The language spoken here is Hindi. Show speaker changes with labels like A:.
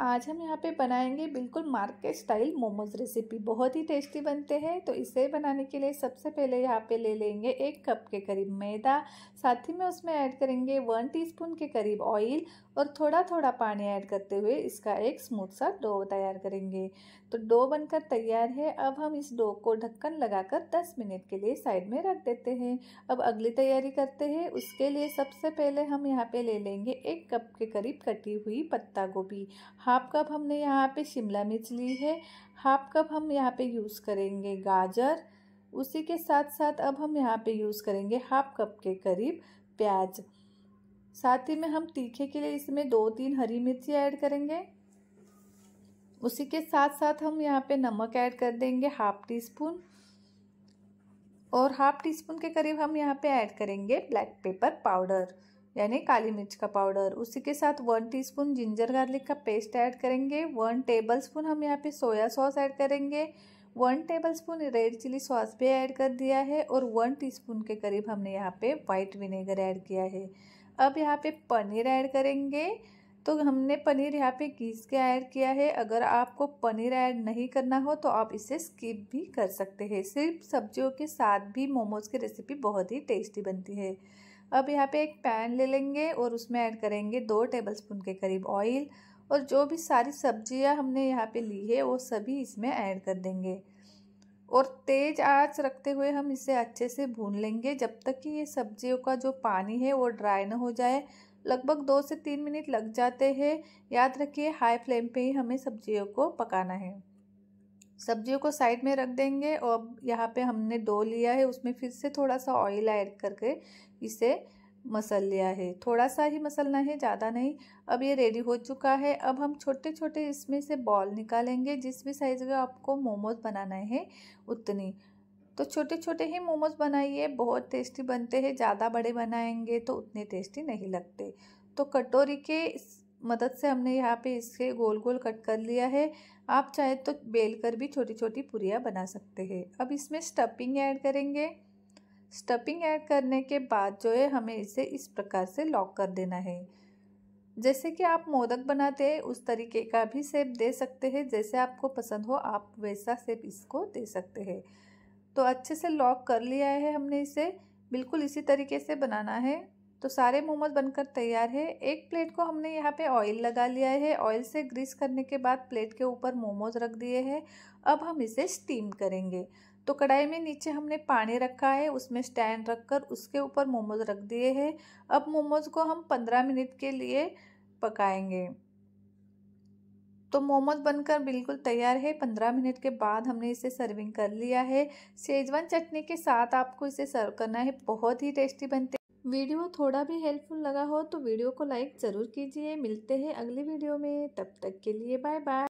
A: आज हम यहाँ पे बनाएंगे बिल्कुल मार्केट स्टाइल मोमोज़ रेसिपी बहुत ही टेस्टी बनते हैं तो इसे बनाने के लिए सबसे पहले यहाँ पे ले लेंगे एक कप के करीब मैदा साथ ही में उसमें ऐड करेंगे वन टीस्पून के करीब ऑयल और थोड़ा थोड़ा पानी ऐड करते हुए इसका एक स्मूथ सा डो तैयार करेंगे तो डो बनकर तैयार है अब हम इस डो को ढक्कन लगाकर 10 मिनट के लिए साइड में रख देते हैं अब अगली तैयारी करते हैं उसके लिए सबसे पहले हम यहाँ पे ले लेंगे एक कप के करीब कटी हुई पत्ता गोभी हाफ कप हमने यहाँ पे शिमला मिर्च ली है हाफ कप हम यहाँ पे यूज़ करेंगे गाजर उसी के साथ साथ अब हम यहाँ पे यूज़ करेंगे हाफ कप के करीब प्याज साथ ही में हम तीखे के लिए इसमें दो तीन हरी मिर्ची ऐड करेंगे उसी के साथ साथ हम यहाँ पे नमक ऐड कर देंगे हाफ टी स्पून और हाफ टी स्पून के करीब हम यहाँ पे ऐड करेंगे ब्लैक पेपर पाउडर यानी काली मिर्च का पाउडर उसी के साथ वन टीस्पून जिंजर गार्लिक का पेस्ट ऐड करेंगे वन टेबलस्पून हम यहाँ पे सोया सॉस ऐड करेंगे one tablespoon red chilli sauce भी ऐड कर दिया है और वन टीस्पून के करीब हमने यहाँ पे वाइट विनेगर ऐड किया है अब यहाँ पे पनीर ऐड करेंगे तो हमने पनीर यहाँ पे घीस के ऐड किया है अगर आपको पनीर ऐड नहीं करना हो तो आप इसे स्किप भी कर सकते हैं सिर्फ सब्जियों के साथ भी मोमोज़ की रेसिपी बहुत ही टेस्टी बनती है अब यहाँ पे एक पैन ले लेंगे और उसमें ऐड करेंगे दो टेबल स्पून के करीब ऑयल और जो भी सारी सब्जियाँ हमने यहाँ पे ली है वो सभी इसमें ऐड कर देंगे और तेज़ आंच रखते हुए हम इसे अच्छे से भून लेंगे जब तक कि ये सब्जियों का जो पानी है वो ड्राई ना हो जाए लगभग दो से तीन मिनट लग जाते हैं याद रखिए हाई फ्लेम पे ही हमें सब्जियों को पकाना है सब्जियों को साइड में रख देंगे और अब यहाँ पे हमने डो लिया है उसमें फिर से थोड़ा सा ऑयल ऐड करके इसे मसल लिया है थोड़ा सा ही मसलना है ज़्यादा नहीं अब ये रेडी हो चुका है अब हम छोटे छोटे इसमें से बॉल निकालेंगे जिस भी साइज़ का आपको मोमोज बनाना है उतनी तो छोटे छोटे ही मोमोज बनाइए बहुत टेस्टी बनते हैं ज़्यादा बड़े बनाएंगे तो उतने टेस्टी नहीं लगते तो कटोरी के मदद से हमने यहाँ पे इसके गोल गोल कट कर लिया है आप चाहे तो बेल कर भी छोटी छोटी पुरिया बना सकते हैं अब इसमें स्टफिंग ऐड करेंगे स्टफिंग ऐड करने के बाद जो है हमें इसे इस प्रकार से लॉक कर देना है जैसे कि आप मोदक बनाते हैं उस तरीके का भी सेप दे सकते हैं जैसे आपको पसंद हो आप वैसा सेप इसको दे सकते हैं तो अच्छे से लॉक कर लिया है हमने इसे बिल्कुल इसी तरीके से बनाना है तो सारे मोमोज बनकर तैयार है एक प्लेट को हमने यहाँ पे ऑयल लगा लिया है ऑयल से ग्रीस करने के बाद प्लेट के ऊपर मोमोज रख दिए हैं अब हम इसे स्टीम करेंगे तो कढ़ाई में नीचे हमने पानी रखा है उसमें स्टैंड रखकर उसके ऊपर मोमोज रख दिए हैं अब मोमोज को हम पंद्रह मिनट के लिए पकाएंगे तो मोमोज बनकर बिल्कुल तैयार है पंद्रह मिनट के बाद हमने इसे सर्विंग कर लिया है सेजवान चटनी के साथ आपको इसे सर्व करना है बहुत ही टेस्टी बनते वीडियो थोड़ा भी हेल्पफुल लगा हो तो वीडियो को लाइक ज़रूर कीजिए मिलते हैं अगली वीडियो में तब तक के लिए बाय बाय